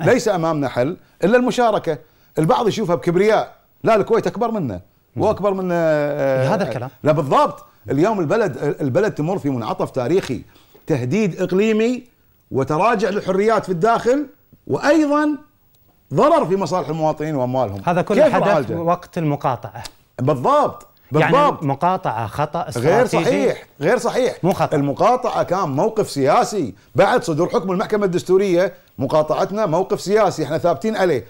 ليس امامنا حل الا المشاركه البعض يشوفها بكبرياء لا الكويت اكبر منا واكبر من آه، هذا الكلام لا بالضبط اليوم البلد البلد تمر في منعطف تاريخي تهديد اقليمي وتراجع للحريات في الداخل وايضا ضرر في مصالح المواطنين واموالهم هذا كله حدث وقت المقاطعه بالضبط بالضبط يعني مقاطعه خطا غير صحيح غير صحيح مو خطأ. المقاطعه كان موقف سياسي بعد صدور حكم المحكمه الدستوريه مقاطعتنا موقف سياسي احنا ثابتين عليه